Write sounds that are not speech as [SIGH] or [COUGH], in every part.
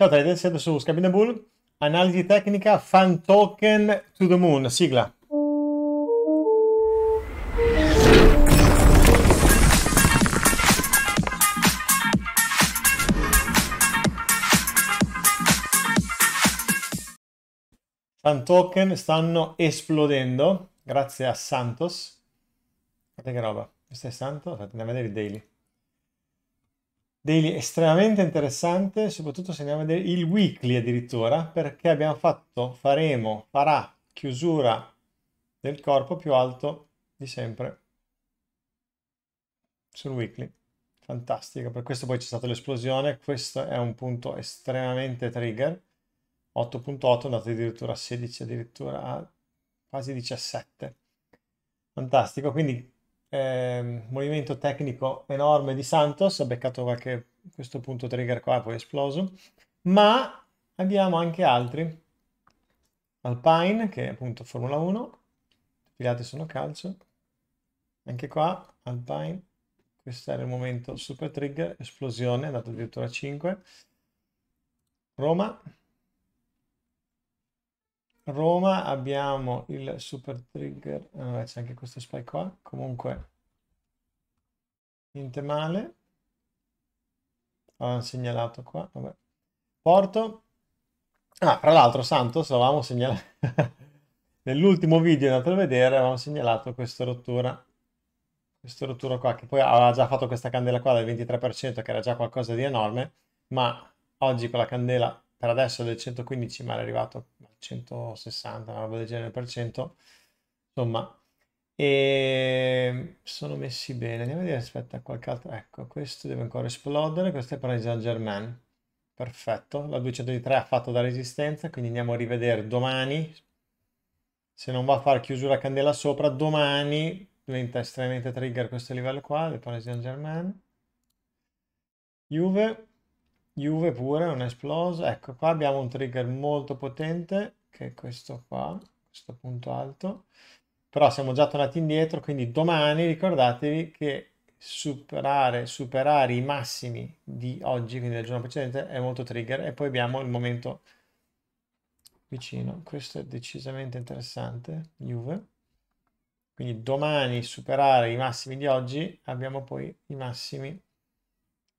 Ciao Tete, siete su Scabine Bull, analisi tecnica fan token to the moon, sigla. Fan token stanno esplodendo grazie a Santos. Guardate che roba, questo è Santos, andiamo a vedere i daily daily estremamente interessante, soprattutto se andiamo a vedere il weekly addirittura, perché abbiamo fatto, faremo, farà chiusura del corpo più alto di sempre sul weekly. Fantastico, per questo poi c'è stata l'esplosione, questo è un punto estremamente trigger, 8.8 andate addirittura a 16, addirittura a quasi 17. Fantastico, quindi eh, movimento tecnico enorme di Santos, ha beccato qualche questo punto trigger qua, poi è esploso, ma abbiamo anche altri. Alpine, che è appunto Formula 1, i lati sono calcio, anche qua Alpine, questo era il momento super trigger, esplosione, è andato addirittura 5. Roma, Roma abbiamo il super trigger, ah, c'è anche questo spike qua, comunque niente male, avevamo segnalato qua, vabbè. Porto, ah tra l'altro Santos avevamo segnalato, [LAUGHS] nell'ultimo video andate a vedere avevamo segnalato questa rottura, questa rottura qua che poi aveva già fatto questa candela qua del 23% che era già qualcosa di enorme, ma oggi con la candela per adesso del 115 ma è arrivato al 160 una roba del genere per cento insomma e ehm, sono messi bene andiamo a dire aspetta qualche altro ecco questo deve ancora esplodere questo è Paris Saint Germain perfetto la 203 ha fatto da resistenza quindi andiamo a rivedere domani se non va a far chiusura candela sopra domani diventa estremamente trigger questo livello qua del Paris Saint Germain Juve Juve pure non è esploso. Ecco, qua abbiamo un trigger molto potente, che è questo qua, questo punto alto. Però siamo già tornati indietro, quindi domani ricordatevi che superare, superare i massimi di oggi, quindi del giorno precedente, è molto trigger. E poi abbiamo il momento vicino. Questo è decisamente interessante, Juve. Quindi domani superare i massimi di oggi, abbiamo poi i massimi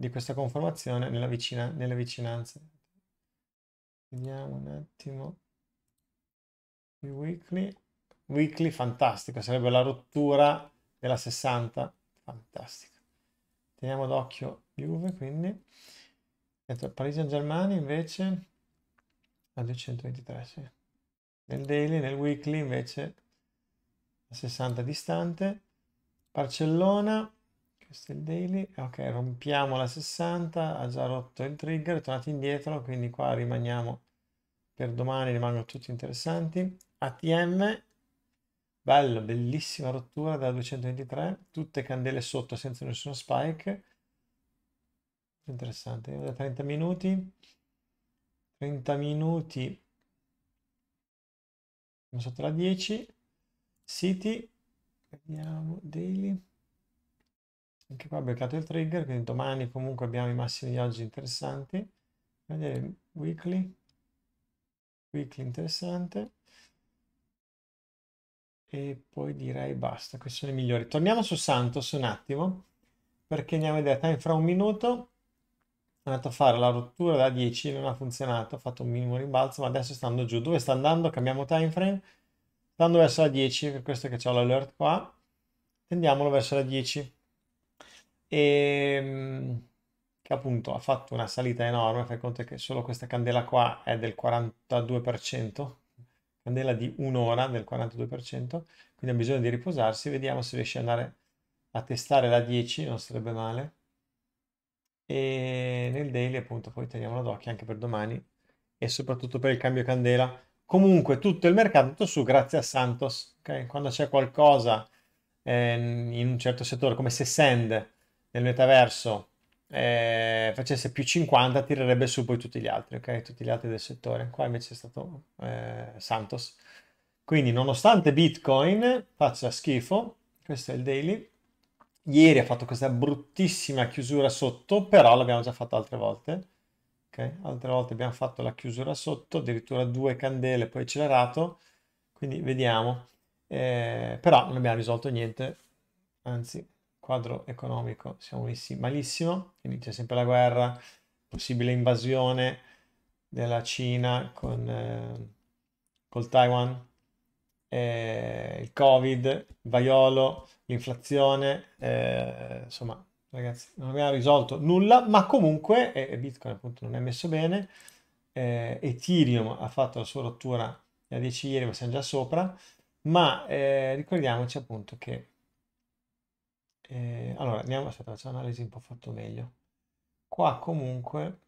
di questa conformazione nella vicina, nelle vicinanze. Vediamo un attimo. I weekly. Weekly, fantastico, sarebbe la rottura della 60, fantastico. Teniamo d'occhio Juve, quindi. Parigi e Germania invece a 223, sì. Nel daily, nel weekly invece a 60 distante. Barcellona questo è il daily ok rompiamo la 60 ha già rotto il trigger tornati indietro quindi qua rimaniamo per domani rimangono tutti interessanti ATM bello bellissima rottura da 223 tutte candele sotto senza nessuno spike interessante da 30 minuti 30 minuti sotto la 10 City vediamo daily anche qua ho beccato il trigger quindi domani comunque abbiamo i massimi di oggi interessanti vedere weekly weekly interessante e poi direi basta questi sono i migliori torniamo su Santos un attimo perché andiamo a vedere time fra un minuto è andato a fare la rottura da 10 non ha funzionato ha fatto un minimo rimbalzo ma adesso sta andando giù dove sta andando cambiamo time frame sta andando verso la 10 per questo che ho l'alert qua tendiamolo verso la 10 e ehm, che appunto ha fatto una salita enorme, fai conto che solo questa candela qua è del 42%, candela di un'ora del 42%, quindi ha bisogno di riposarsi, vediamo se riesce ad andare a testare la 10, non sarebbe male, e nel daily appunto poi teniamolo d'occhio anche per domani e soprattutto per il cambio candela. Comunque tutto il mercato è andato su grazie a Santos, okay? quando c'è qualcosa eh, in un certo settore come se Send nel metaverso eh, facesse più 50 tirerebbe su poi tutti gli altri, ok? Tutti gli altri del settore. Qua invece è stato eh, Santos. Quindi nonostante Bitcoin faccia schifo, questo è il daily, ieri ha fatto questa bruttissima chiusura sotto, però l'abbiamo già fatto altre volte. ok Altre volte abbiamo fatto la chiusura sotto, addirittura due candele, poi accelerato. Quindi vediamo. Eh, però non abbiamo risolto niente, anzi quadro economico siamo messi malissimo, inizia sempre la guerra, possibile invasione della Cina con, eh, col Taiwan, eh, il Covid, il vaiolo, l'inflazione, eh, insomma ragazzi non abbiamo risolto nulla, ma comunque eh, Bitcoin appunto non è messo bene, eh, Ethereum ha fatto la sua rottura da 10 ieri, ma siamo già sopra, ma eh, ricordiamoci appunto che eh, allora, andiamo, aspetta, facciamo un'analisi un po' fatto meglio. Qua comunque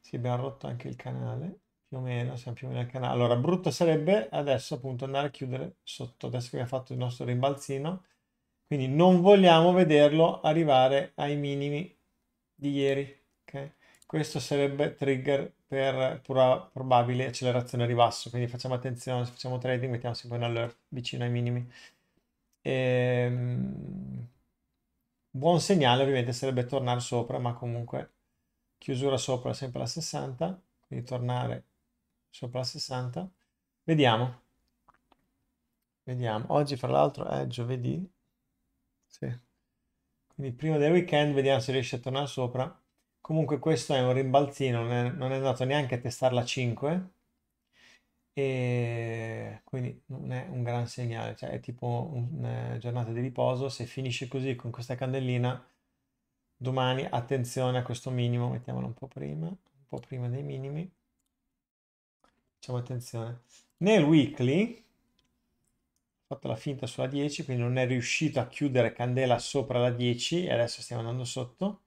si abbiamo rotto anche il canale, più o meno, siamo più o meno al canale. Allora, brutto sarebbe adesso appunto andare a chiudere sotto, adesso che abbiamo fatto il nostro rimbalzino, quindi non vogliamo vederlo arrivare ai minimi di ieri. Okay? Questo sarebbe trigger per pura, probabile accelerazione a ribasso, quindi facciamo attenzione, se facciamo trading mettiamo sempre un alert vicino ai minimi. Ehm, buon segnale ovviamente sarebbe tornare sopra, ma comunque chiusura sopra sempre la 60, quindi tornare sopra la 60. Vediamo. Vediamo. Oggi fra l'altro è giovedì. Sì. Quindi prima del weekend vediamo se riesce a tornare sopra. Comunque questo è un rimbalzino, non è, non è andato neanche a testare la 5 e quindi non è un gran segnale, cioè è tipo una eh, giornata di riposo, se finisce così con questa candelina, domani attenzione a questo minimo, mettiamolo un po' prima, un po' prima dei minimi, facciamo attenzione. Nel weekly, ho fatto la finta sulla 10, quindi non è riuscito a chiudere candela sopra la 10 e adesso stiamo andando sotto,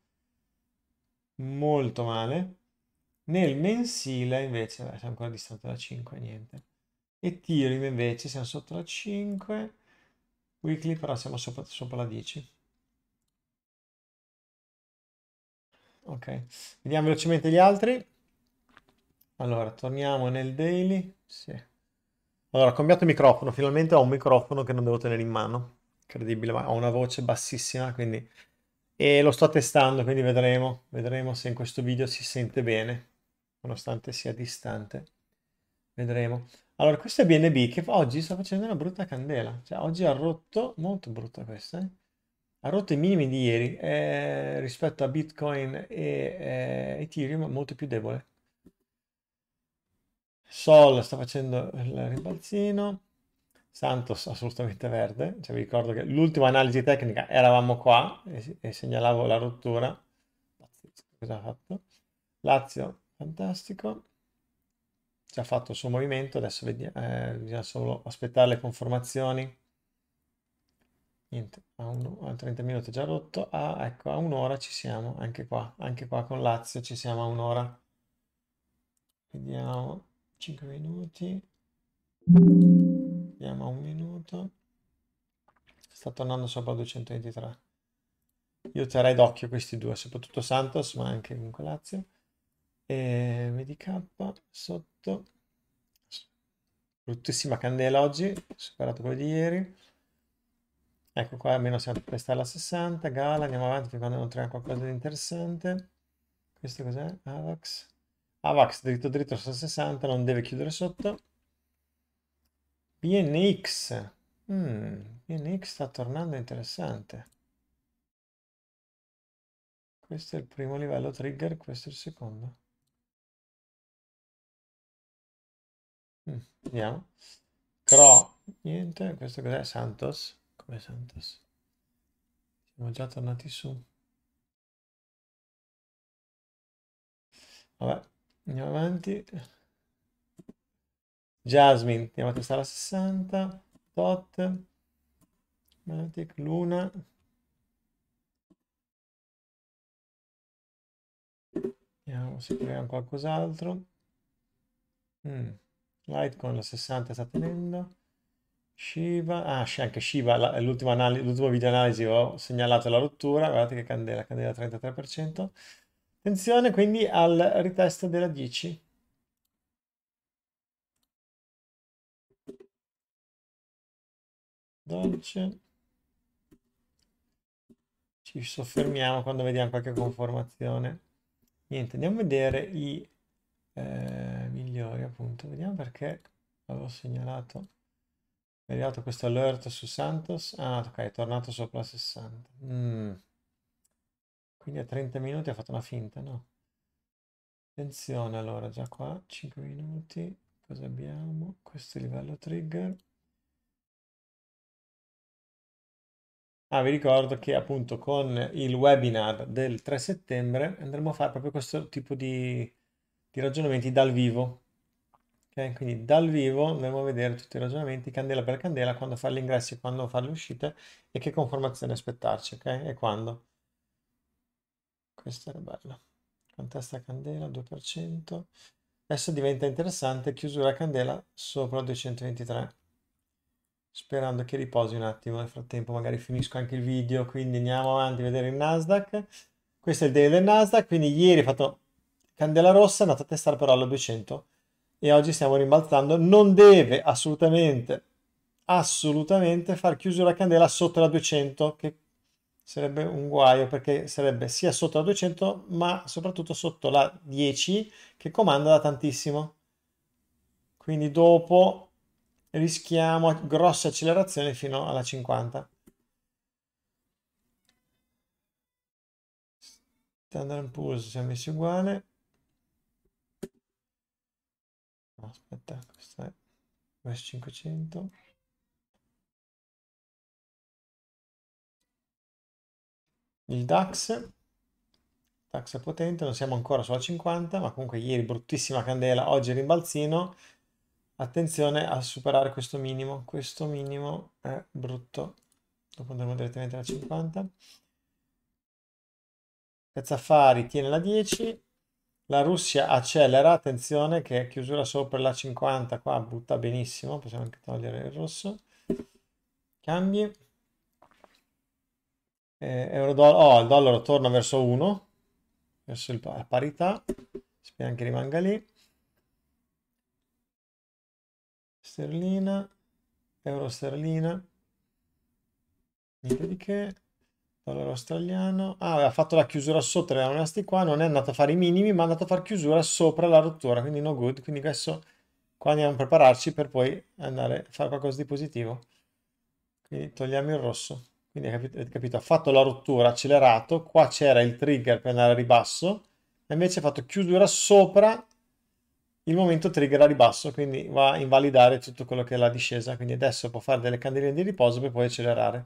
molto male nel mensile invece, beh, siamo ancora distanti da 5, niente. E Tirim invece siamo sotto la 5, weekly però siamo sopra, sopra la 10. Ok, vediamo velocemente gli altri. Allora, torniamo nel daily. Sì. Allora, ho cambiato microfono, finalmente ho un microfono che non devo tenere in mano. Incredibile, ma ho una voce bassissima, quindi... E lo sto testando, quindi vedremo, vedremo se in questo video si sente bene nonostante sia distante. Vedremo. Allora, questo è BNB che oggi sta facendo una brutta candela. Cioè, oggi ha rotto, molto brutta questa, eh? ha rotto i minimi di ieri eh, rispetto a Bitcoin e eh, Ethereum, molto più debole. Sol sta facendo il ribalzino. Santos assolutamente verde, cioè, vi ricordo che l'ultima analisi tecnica eravamo qua e, e segnalavo la rottura. cosa ha fatto? Lazio Fantastico. Ci ha fatto il suo movimento, adesso vediamo, eh, bisogna solo aspettare le conformazioni. Niente, a, un, a 30 minuti già rotto, ah, ecco, a un'ora ci siamo, anche qua, anche qua con Lazio ci siamo a un'ora. Vediamo, 5 minuti, vediamo a un minuto, sta tornando sopra 223. Io terrei d'occhio questi due, soprattutto Santos, ma anche comunque Lazio. E eh, vedi K sotto. Bruttissima candela oggi, superato quello di ieri. Ecco qua, almeno siamo per alla 60. Gala, andiamo avanti fino a quando non troviamo qualcosa di interessante. Questo cos'è? Avax. Avax dritto dritto sul 60, non deve chiudere sotto. BNX. Mm, BNX sta tornando interessante. Questo è il primo livello trigger, questo è il secondo. Vediamo. Cro, niente, questo cos'è? Santos? Come Santos? Siamo già tornati su. Vabbè, andiamo avanti. Jasmine, andiamo a testare la 60. Tot. Matic, Luna. Vediamo se troviamo qualcos'altro. Mm. Litecoin la 60 sta tenendo. Shiva, ah anche Shiva, l'ultimo video analisi ho segnalato la rottura, guardate che candela, candela 33%. Attenzione quindi al ritest della 10. Dolce. Ci soffermiamo quando vediamo qualche conformazione. Niente, andiamo a vedere i... Eh, migliori appunto vediamo perché avevo segnalato è arrivato questo alert su Santos ah ok è tornato sopra 60 mm. quindi a 30 minuti ha fatto una finta no attenzione allora già qua 5 minuti cosa abbiamo questo è il livello trigger Ah, vi ricordo che appunto con il webinar del 3 settembre andremo a fare proprio questo tipo di, di ragionamenti dal vivo, Okay, quindi dal vivo andremo a vedere tutti i ragionamenti candela per candela, quando fare gli ingressi, quando fare le uscite e che conformazione aspettarci, ok? E quando. Questo era bello. Contesta candela 2%. Adesso diventa interessante chiusura candela sopra 223. Sperando che riposi un attimo, nel frattempo magari finisco anche il video, quindi andiamo avanti a vedere il Nasdaq. Questo è il daily del Nasdaq, quindi ieri ho fatto candela rossa, è andato a testare però alla 200 e oggi stiamo rimbalzando, non deve assolutamente, assolutamente far chiusura la candela sotto la 200, che sarebbe un guaio perché sarebbe sia sotto la 200 ma soprattutto sotto la 10 che comanda da tantissimo. Quindi dopo rischiamo grosse accelerazioni fino alla 50. Standard Pulse siamo messi uguale. aspetta questo è mesh 500 il DAX DAX è potente non siamo ancora sulla 50 ma comunque ieri bruttissima candela oggi rimbalzino attenzione a superare questo minimo questo minimo è brutto dopo andremo direttamente alla 50 Cazzafari tiene la 10 la Russia accelera, attenzione che chiusura sopra la 50, qua butta benissimo, possiamo anche togliere il rosso. Cambi. Eh, euro doll oh, il dollaro torna verso 1, verso il, la parità, speriamo che rimanga lì. Sterlina, euro sterlina, niente di che. Dollaro australiano. Ah, ha fatto la chiusura sotto, erano rimasti qua, non è andato a fare i minimi, ma è andato a fare chiusura sopra la rottura, quindi no good. Quindi adesso qua andiamo a prepararci per poi andare a fare qualcosa di positivo. Quindi togliamo il rosso. Quindi avete capito, ha fatto la rottura, accelerato, qua c'era il trigger per andare a ribasso, e invece ha fatto chiusura sopra il momento trigger a ribasso, quindi va a invalidare tutto quello che è la discesa, quindi adesso può fare delle candeline di riposo per poi accelerare.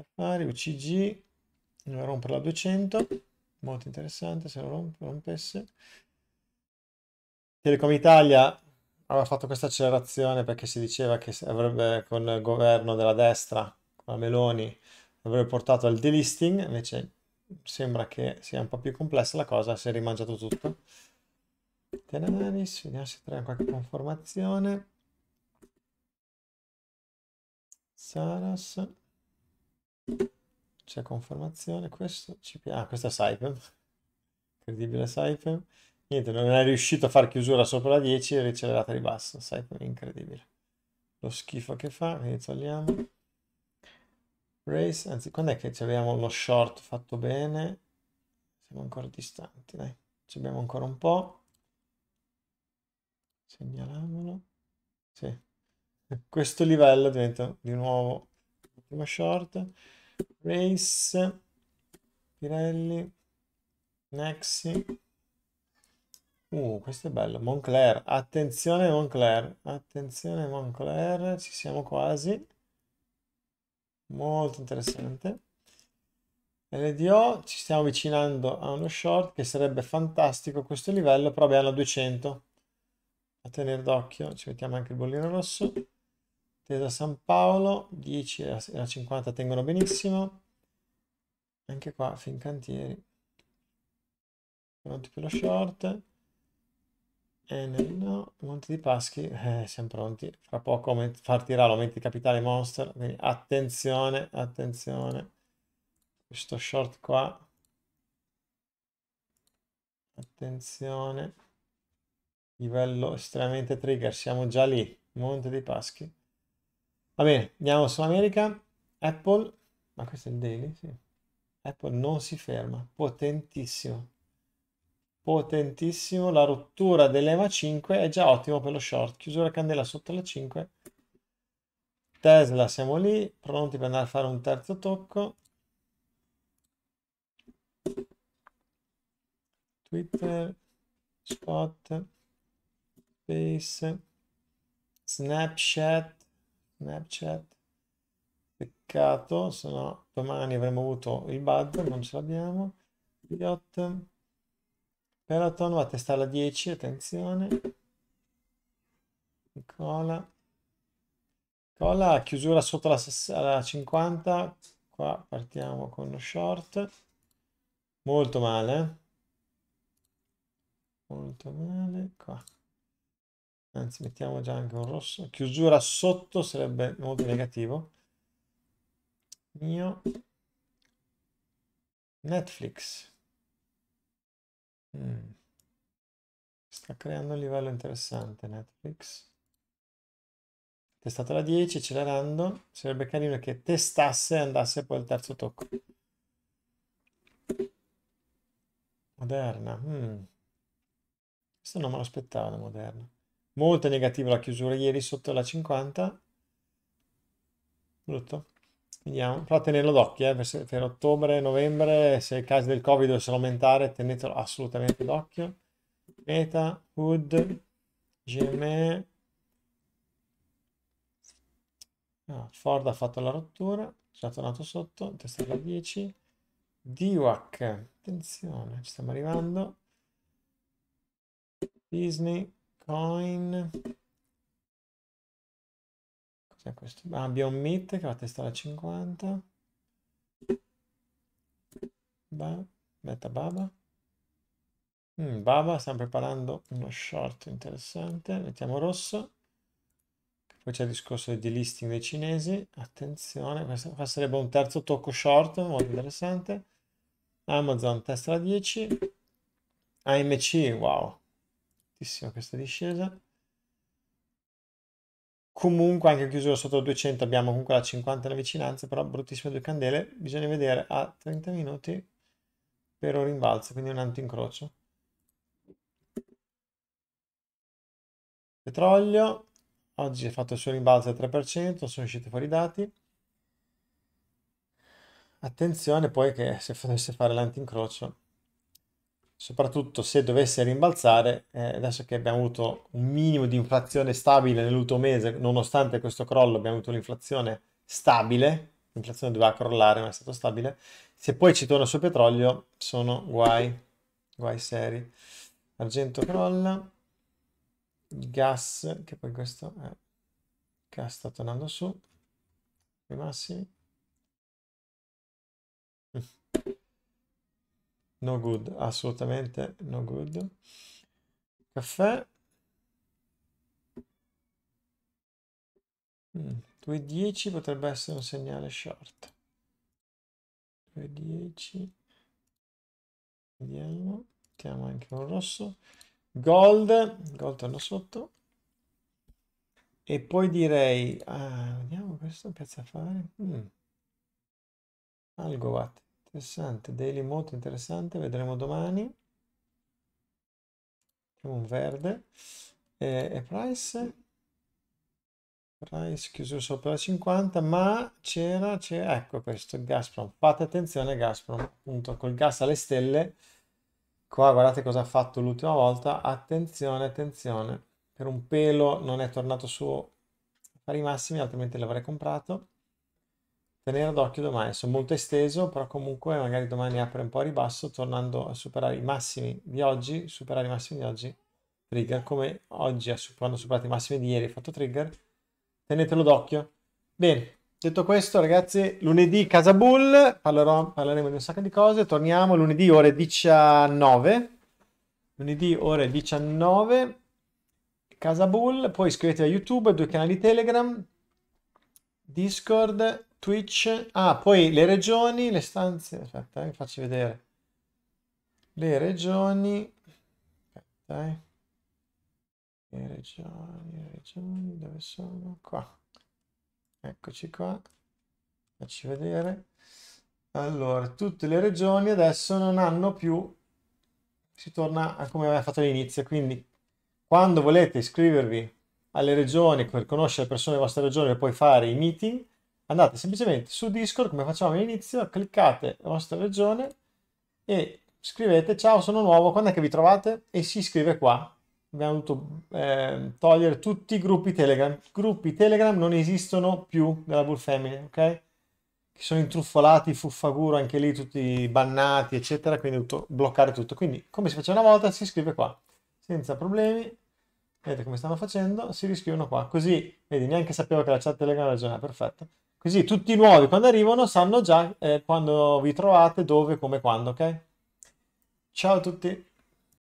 Safari, UCG, non rompere la 200, molto interessante se lo rompesse. Telecom Italia aveva fatto questa accelerazione perché si diceva che avrebbe con il governo della destra, con la Meloni, avrebbe portato al delisting, invece sembra che sia un po' più complessa la cosa, si è rimangiato tutto. Tenanis, vediamo se troviamo qualche conformazione. Saras. C'è confermazione, questo ci piace. Ah, questa è Saipem. Incredibile Saipem. Niente, non è riuscito a far chiusura sopra la 10 e riceverata di basso. Saipem incredibile. Lo schifo che fa, quindi togliamo. Race, anzi, quando è che abbiamo lo short fatto bene? Siamo ancora distanti, dai. Ci abbiamo ancora un po'. segnalamolo Sì. [LAUGHS] Questo livello diventa di nuovo l'ultimo short. Race, Pirelli, Nexi. Uh, questo è bello. Moncler, attenzione Moncler, attenzione Moncler, ci siamo quasi. Molto interessante. LDO, ci stiamo avvicinando a uno short che sarebbe fantastico questo livello, però abbiamo 200. A tenere d'occhio, ci mettiamo anche il bollino rosso. Tesa San Paolo, 10 e la 50 tengono benissimo. Anche qua, Fincantieri. Pronti per lo short. Enel eh, no, Monte di Paschi, eh, siamo pronti. Fra poco partirà l'aumento di capitale Monster, quindi attenzione, attenzione. Questo short qua. Attenzione. Livello estremamente trigger, siamo già lì. Monte di Paschi. Va bene, andiamo su America. Apple, ma questo è il daily, sì. Apple non si ferma, potentissimo. Potentissimo, la rottura dell'EMA 5 è già ottimo per lo short. Chiusura candela sotto la 5. Tesla siamo lì, pronti per andare a fare un terzo tocco. Twitter, Spot, Face, Snapchat, Snapchat. Peccato, se no domani avremmo avuto il bud, non ce l'abbiamo. Yacht. Peloton va a testare la 10, attenzione. Nicola. Nicola, chiusura sotto la, la 50. Qua partiamo con lo short. Molto male. Eh. Molto male. Qua. Anzi, mettiamo già anche un rosso. Chiusura sotto sarebbe molto negativo. Mio. Netflix. Mm. Sta creando un livello interessante Netflix. Testata la 10, accelerando Sarebbe carino che testasse e andasse poi al terzo tocco. Moderna. Mm. Questo non me lo l'aspettavo, moderna. Molto negativa la chiusura ieri sotto la 50. Brutto. Vediamo. Però tenerlo d'occhio eh, per, per ottobre, novembre, se i casi del Covid dovesse aumentare, tenetelo assolutamente d'occhio. Meta, Hood, GME. Ah, Ford ha fatto la rottura, già tornato sotto, testa da 10. Diwac, attenzione, ci stiamo arrivando. Disney, Coin. Cos'è questo? Ah, abbiamo un mit che va a testare a 50. Ba, meta Baba. Mm, Baba, stiamo preparando uno short interessante. Mettiamo rosso. Poi c'è il discorso di listing dei cinesi. Attenzione, questo sarebbe un terzo tocco short, molto interessante. Amazon testa la 10. AMC, wow, fortissima questa discesa comunque anche chiusura sotto 200 abbiamo comunque la 50 nella vicinanza però bruttissime due candele bisogna vedere a 30 minuti per un rimbalzo quindi un antincrocio petrolio oggi ha fatto il suo rimbalzo al 3% sono usciti fuori i dati attenzione poi che se [LAUGHS] dovesse fare l'antincrocio soprattutto se dovesse rimbalzare, eh, adesso che abbiamo avuto un minimo di inflazione stabile nell'ultimo mese, nonostante questo crollo abbiamo avuto l'inflazione stabile, l'inflazione doveva crollare ma è stato stabile, se poi ci torna sul petrolio sono guai, guai seri. Argento crolla, gas, che poi questo è, gas sta tornando su, i massimi. No good, assolutamente no good. Caffè. Mm, 2.10 potrebbe essere un segnale short. 2.10. Vediamo. Mettiamo anche un rosso. Gold. Gold torna sotto. E poi direi... Ah, vediamo questo piazza fare. Mm. Algo watt. Interessante, daily molto interessante, vedremo domani. un verde. E, e price? Price chiuso sopra la 50, ma c'era, c'era, ecco questo, Gazprom. Fate attenzione Gazprom, appunto col gas alle stelle. Qua guardate cosa ha fatto l'ultima volta. Attenzione, attenzione. Per un pelo non è tornato su a fare i massimi, altrimenti l'avrei comprato tenere d'occhio domani. Sono molto esteso, però comunque magari domani apre un po' a ribasso, tornando a superare i massimi di oggi, superare i massimi di oggi, trigger, come oggi quando ho superato i massimi di ieri ho fatto trigger, tenetelo d'occhio. Bene, detto questo ragazzi, lunedì Casa Bull, parlerò, parleremo di un sacco di cose, torniamo lunedì ore 19, lunedì ore 19, Casa Bull, poi iscrivetevi a YouTube, due canali Telegram, Discord Twitch, ah poi le regioni, le stanze, aspetta eh, faccio vedere, le regioni, aspetta eh. le regioni, le regioni, dove sono? Qua, eccoci qua, facci vedere, allora tutte le regioni adesso non hanno più, si torna a come aveva fatto all'inizio, quindi quando volete iscrivervi alle regioni per conoscere le persone della vostra regione e poi fare i meeting, andate semplicemente su Discord come facciamo all'inizio, cliccate la vostra regione e scrivete ciao sono nuovo, quando è che vi trovate? E si iscrive qua. Abbiamo dovuto eh, togliere tutti i gruppi Telegram. gruppi Telegram non esistono più nella Bull Family, ok? Che sono intruffolati, fuffaguro, anche lì tutti bannati, eccetera, quindi ho dovuto bloccare tutto. Quindi come si faceva una volta si iscrive qua, senza problemi. Vedete come stanno facendo? Si riscrivono qua. Così, vedi, neanche sapevo che la chat Telegram ragionava, perfetto. Così tutti i nuovi quando arrivano sanno già eh, quando vi trovate, dove, come, quando, ok? Ciao a tutti!